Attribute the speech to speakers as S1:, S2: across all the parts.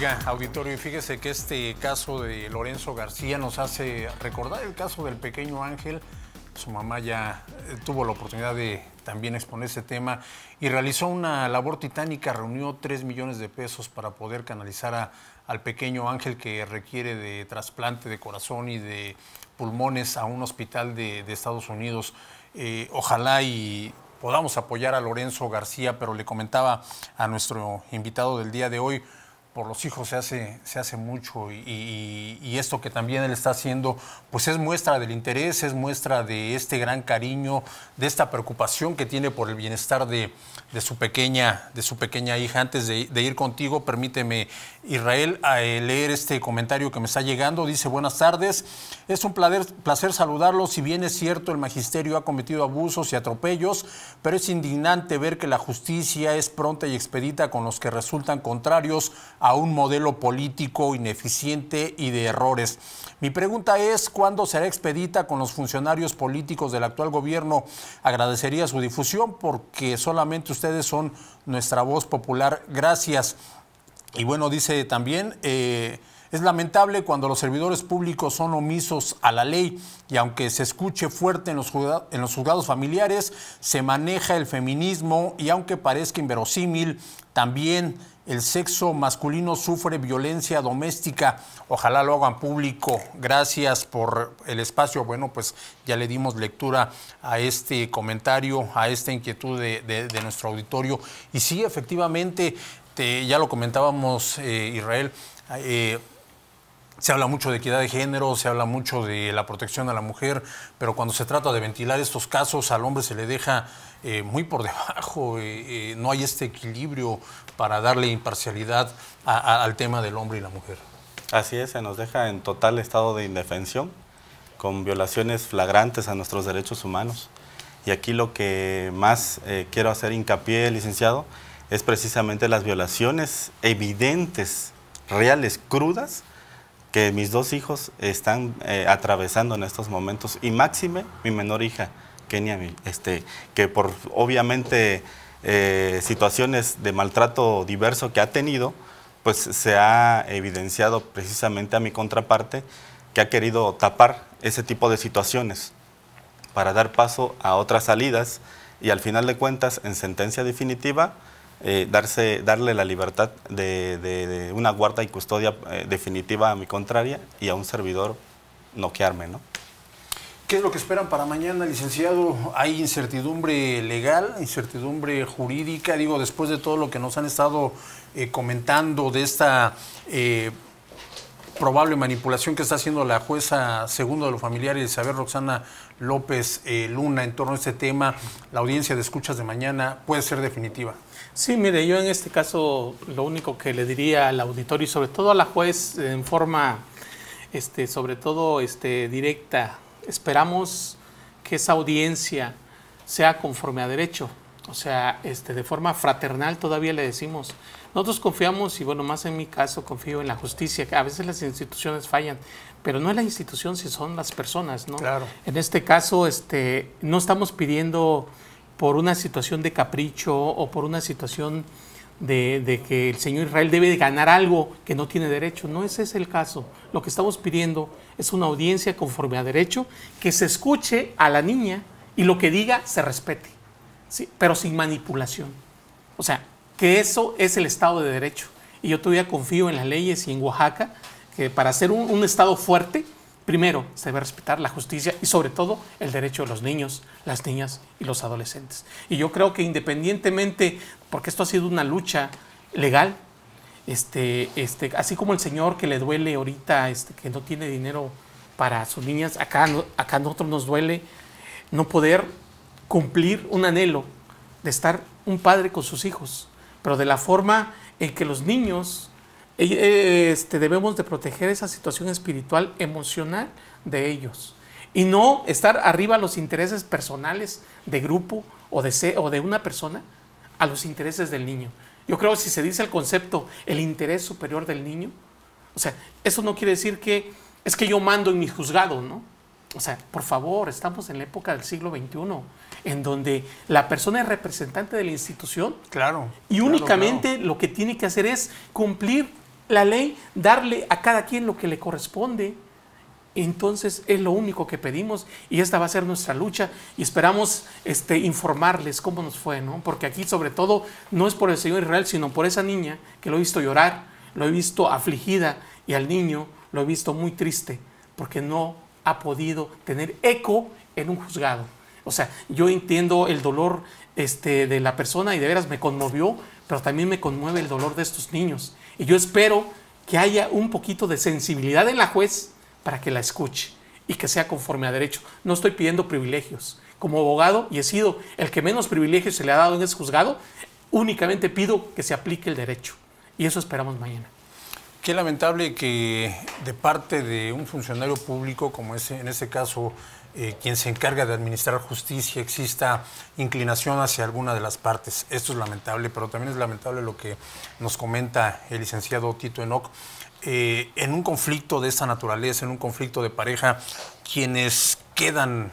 S1: Oiga, auditorio, y fíjese que este caso de Lorenzo García nos hace recordar el caso del pequeño Ángel. Su mamá ya eh, tuvo la oportunidad de también exponer ese tema y realizó una labor titánica, reunió 3 millones de pesos para poder canalizar a, al pequeño Ángel que requiere de trasplante de corazón y de pulmones a un hospital de, Estados Unidos. Eh, ojalá y podamos apoyar a Lorenzo García, pero le comentaba a nuestro invitado del día de hoy, por los hijos se hace, se hace mucho y, esto que también él está haciendo, pues es muestra del interés, es muestra de este gran cariño, de esta preocupación que tiene por el bienestar de, su, pequeña, de su pequeña hija. Antes de, ir contigo, permíteme, Israel, eh, leer este comentario que me está llegando. Dice, buenas tardes, es un placer, placer saludarlos, si bien es cierto, el magisterio ha cometido abusos y atropellos, pero es indignante ver que la justicia es pronta y expedita con los que resultan contrarios a un modelo político ineficiente y de errores. Mi pregunta es, ¿cuándo será expedita con los funcionarios políticos del actual gobierno? Agradecería su difusión porque solamente ustedes son nuestra voz popular. Gracias. Y bueno, dice también... Eh, es lamentable cuando los servidores públicos son omisos a la ley y aunque se escuche fuerte en los, en los, juzgados familiares, se maneja el feminismo y aunque parezca inverosímil, también el sexo masculino sufre violencia doméstica. Ojalá lo hagan público. Gracias por el espacio. Bueno, pues ya le dimos lectura a este comentario, a esta inquietud de, nuestro auditorio. Y sí, efectivamente, ya lo comentábamos, eh, Israel. Eh, se habla mucho de equidad de género, se habla mucho de la protección a la mujer, pero cuando se trata de ventilar estos casos, al hombre se le deja eh, muy por debajo, eh, eh, no hay este equilibrio para darle imparcialidad al tema del hombre y la mujer.
S2: Así es, se nos deja en total estado de indefensión, con violaciones flagrantes a nuestros derechos humanos. Y aquí lo que más quiero hacer hincapié, licenciado, es precisamente las violaciones evidentes, reales, crudas, que mis dos hijos están eh, atravesando en estos momentos, y máxime mi menor hija, Kenia, este, que por obviamente eh, situaciones de maltrato diverso que ha tenido, pues se ha evidenciado precisamente a mi contraparte que ha querido tapar ese tipo de situaciones para dar paso a otras salidas y al final de cuentas, en sentencia definitiva, eh, darse, darle la libertad de, una guarda y custodia eh, definitiva a mi contraria y a un servidor noquearme, ¿no?
S1: ¿Qué es lo que esperan para mañana, licenciado? ¿Hay incertidumbre legal, incertidumbre jurídica? Digo, después de todo lo que nos han estado eh, comentando de esta probable manipulación que está haciendo la jueza segundo de los familiares, Isabel Roxana López Luna, en torno a este tema, la audiencia de escuchas de mañana puede
S3: ser definitiva. Sí, mire, yo en este caso lo único que le diría al auditorio y sobre todo a la juez en forma, este, sobre todo este, directa, esperamos que esa audiencia sea conforme a derecho, o sea, este, de forma fraternal todavía le decimos. Nosotros confiamos, y bueno, más en mi caso, confío en la justicia, que a veces las instituciones fallan, pero no es la institución si son las personas, ¿no? Claro. En este caso, este, no estamos pidiendo por una situación de capricho o por una situación de, que el Señor Israel debe ganar algo que no tiene derecho. No ese es el caso. Lo que estamos pidiendo es una audiencia conforme a derecho, que se escuche a la niña y lo que diga se respete, ¿sí? pero sin manipulación. O sea, que eso es el Estado de Derecho. Y yo todavía confío en las leyes y en Oaxaca, que para ser un Estado fuerte, Primero, se debe respetar la justicia y sobre todo el derecho de los niños, las niñas y los adolescentes. Y yo creo que independientemente, porque esto ha sido una lucha legal, este, este, así como el señor que le duele ahorita, este, que no tiene dinero para sus niñas, acá, acá a nosotros nos duele no poder cumplir un anhelo de estar un padre con sus hijos, pero de la forma en que los niños eh, eh, este, debemos de proteger esa situación espiritual, emocional de ellos. Y no estar arriba a los intereses personales de grupo o de, de una persona, a los intereses del niño. Yo creo que si se dice el concepto, el interés superior del niño, o sea, eso no quiere decir que es que yo mando en mi juzgado, ¿no? O sea, por favor, estamos en la época del siglo XXI, en donde la persona es representante de la institución. Claro. Y únicamente lo que tiene que hacer es cumplir la ley, darle a cada quien lo que le corresponde. Entonces es lo único que pedimos y esta va a ser nuestra lucha y esperamos este, informarles cómo nos fue, ¿no? Porque aquí sobre todo no es por el Señor Israel, sino por esa niña que lo he visto llorar, lo he visto afligida y al niño lo he visto muy triste porque no ha podido tener eco en un juzgado. O sea, yo entiendo el dolor este, de la persona y de veras me conmovió, pero también me conmueve el dolor de estos niños y yo espero que haya un poquito de sensibilidad en la juez para que la escuche y que sea conforme a derecho. No estoy pidiendo privilegios. Como abogado, y he sido el que menos privilegios se le ha dado en ese juzgado, únicamente pido que se aplique el derecho. Y eso esperamos mañana. Qué
S1: lamentable que de parte de un funcionario público, como ese, en ese caso eh, quien se encarga de administrar justicia exista inclinación hacia alguna de las partes. Esto es lamentable, pero también es lamentable lo que nos comenta el licenciado Tito Enoc. Eh, en un conflicto de esta naturaleza, en un conflicto de pareja, quienes quedan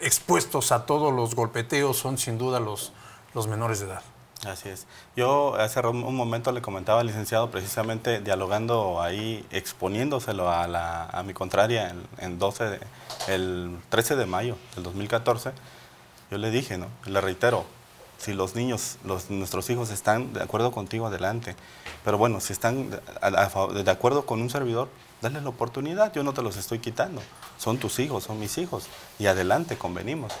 S1: expuestos a todos los golpeteos son sin duda los menores de edad.
S2: Así es. Yo hace un momento le comentaba al licenciado, precisamente dialogando ahí, exponiéndoselo a, la, a mi contraria en, el 13 de mayo del 2014, yo le dije, ¿no? le reitero, si los niños, los, nuestros hijos están de acuerdo contigo, adelante. Pero bueno, si están de, de acuerdo con un servidor, dale la oportunidad, yo no te los estoy quitando. Son tus hijos, son mis hijos. Y adelante, convenimos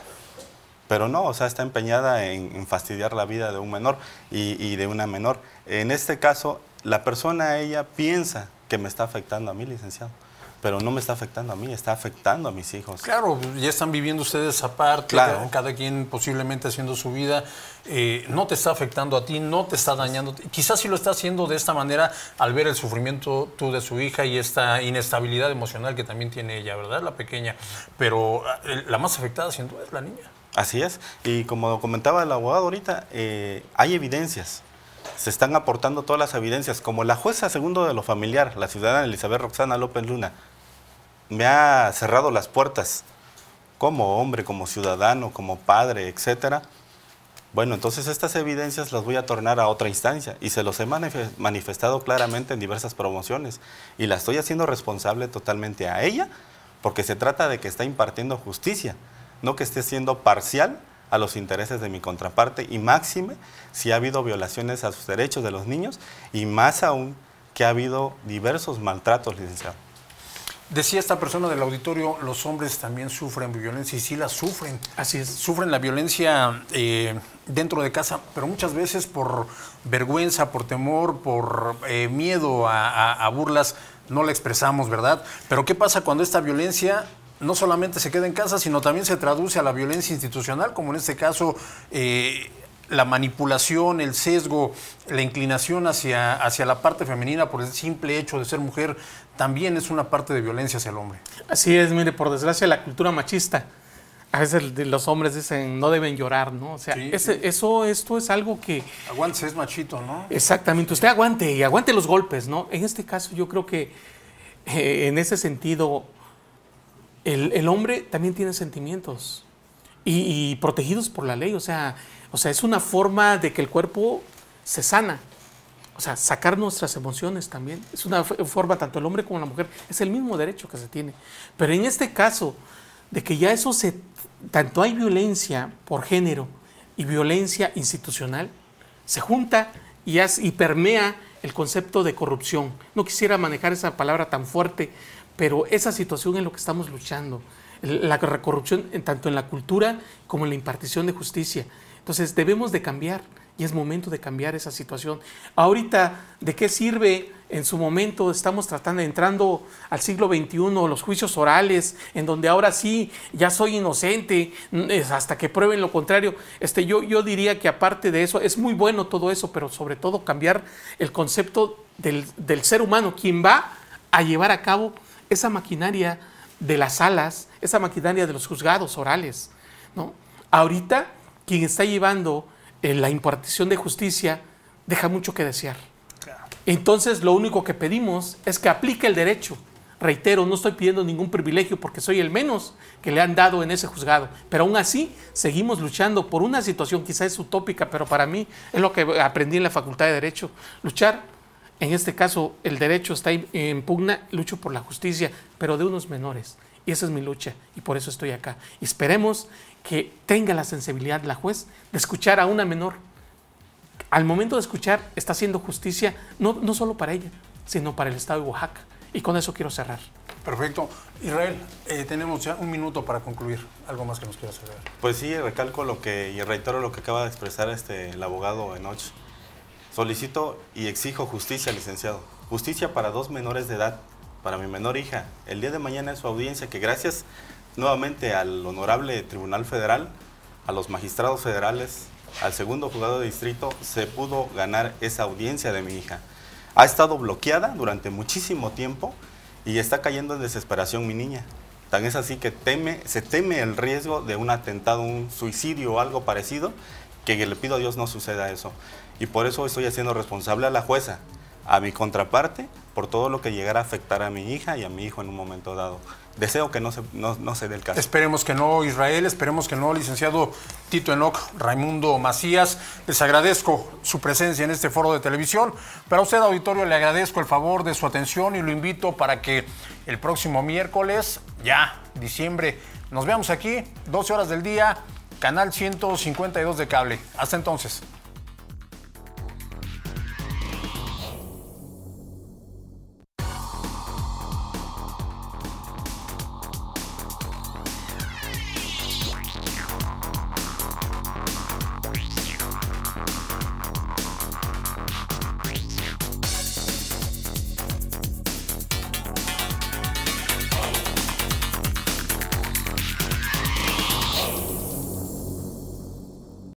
S2: pero no, o sea, está empeñada en, fastidiar la vida de un menor y, de una menor. En este caso, la persona, ella piensa que me está afectando a mí, licenciado. Pero no me está afectando a mí, está afectando a mis hijos. Claro,
S1: ya están viviendo ustedes aparte, cada, quien posiblemente haciendo su vida. Eh, no te está afectando a ti, no te está dañando. Quizás sí lo está haciendo de esta manera al ver el sufrimiento tú de su hija y esta inestabilidad emocional que también tiene ella, ¿verdad? La pequeña. Pero eh, la más afectada siendo es la niña.
S2: Así es. Y como comentaba el abogado ahorita, eh, hay evidencias. Se están aportando todas las evidencias. Como la jueza segundo de lo familiar, la ciudadana Elizabeth Roxana López Luna, me ha cerrado las puertas como hombre, como ciudadano, como padre, etc Bueno, entonces estas evidencias las voy a tornar a otra instancia y se los he manifestado claramente en diversas promociones y la estoy haciendo responsable totalmente a ella porque se trata de que está impartiendo justicia no que esté siendo parcial a los intereses de mi contraparte y máxime si ha habido violaciones a sus derechos de los niños y más aún que ha habido diversos maltratos, licenciado.
S1: Decía esta persona del auditorio, los hombres también sufren violencia y sí la sufren. Así es. Sufren la violencia eh, dentro de casa, pero muchas veces por vergüenza, por temor, por eh, miedo a burlas, no la expresamos, ¿verdad? Pero ¿qué pasa cuando esta violencia no solamente se queda en casa, sino también se traduce a la violencia institucional, como en este caso eh, la manipulación, el sesgo, la inclinación hacia, hacia la parte femenina por el simple hecho de
S3: ser mujer, también es una parte de violencia hacia el hombre. Así es, mire, por desgracia la cultura machista. A veces los hombres dicen, no deben llorar, ¿no? O sea, eso, esto es algo que...
S1: Aguante, es machito, ¿no?
S3: Exactamente, usted aguante y aguante los golpes, ¿no? En este caso yo creo que eh, en ese sentido el, hombre también tiene sentimientos y, protegidos por la ley. O sea, o sea, es una forma de que el cuerpo se sana. O sea, sacar nuestras emociones también. Es una forma, tanto el hombre como la mujer, es el mismo derecho que se tiene. Pero en este caso, de que ya eso se... Tanto hay violencia por género y violencia institucional, se junta y, y permea el concepto de corrupción. No quisiera manejar esa palabra tan fuerte, pero esa situación es lo que estamos luchando, la corrupción tanto en la cultura como en la impartición de justicia. Entonces debemos de cambiar y es momento de cambiar esa situación. Ahorita, ¿de qué sirve? En su momento estamos tratando, entrando al siglo XXI, los juicios orales, en donde ahora sí, ya soy inocente, mm, hasta que prueben lo contrario. Este, yo, yo diría que aparte de eso, es muy bueno todo eso, pero sobre todo cambiar el concepto del, del ser humano, quien va a llevar a cabo esa maquinaria de las salas, esa maquinaria de los juzgados orales. ¿no? Ahorita, quien está llevando eh, la impartición de justicia deja mucho que desear. Entonces, lo único que pedimos es que aplique el derecho. Reitero, no estoy pidiendo ningún privilegio porque soy el menos que le han dado en ese juzgado. Pero aún así, seguimos luchando por una situación, quizás es utópica, pero para mí es lo que aprendí en la Facultad de Derecho. Luchar en este caso, el derecho está en pugna, lucho por la justicia, pero de unos menores. Y esa es mi lucha y por eso estoy acá. Esperemos que tenga la sensibilidad la juez de escuchar a una menor. Al momento de escuchar, está haciendo justicia no, no solo para ella, sino para el Estado de Oaxaca. Y con eso quiero cerrar. Perfecto. Israel,
S1: eh, tenemos ya un minuto para concluir. ¿Algo más que nos quieras agregar?
S2: Pues sí, recalco lo que y reitero lo que acaba de expresar este, el abogado Enoch Solicito y exijo justicia, licenciado. Justicia para dos menores de edad, para mi menor hija. El día de mañana en su audiencia, que gracias nuevamente al honorable Tribunal Federal, a los magistrados federales, al segundo juzgado de distrito, se pudo ganar esa audiencia de mi hija. Ha estado bloqueada durante muchísimo tiempo y está cayendo en desesperación mi niña. Tan es así que teme, se teme el riesgo de un atentado, un suicidio o algo parecido que le pido a Dios no suceda eso. Y por eso estoy haciendo responsable a la jueza, a mi contraparte, por todo lo que llegara a afectar a mi hija y a mi hijo en un momento dado. Deseo que no se, dé el caso. Esperemos
S1: que no, Israel, esperemos que no, licenciado Tito Enoc, Raimundo Macías. Les agradezco su presencia en este foro de televisión. Para usted, auditorio, le agradezco el favor de su atención y lo invito para que el próximo miércoles, ya, diciembre, nos veamos aquí, 12 horas del día. Canal 152 de cable. Hasta entonces.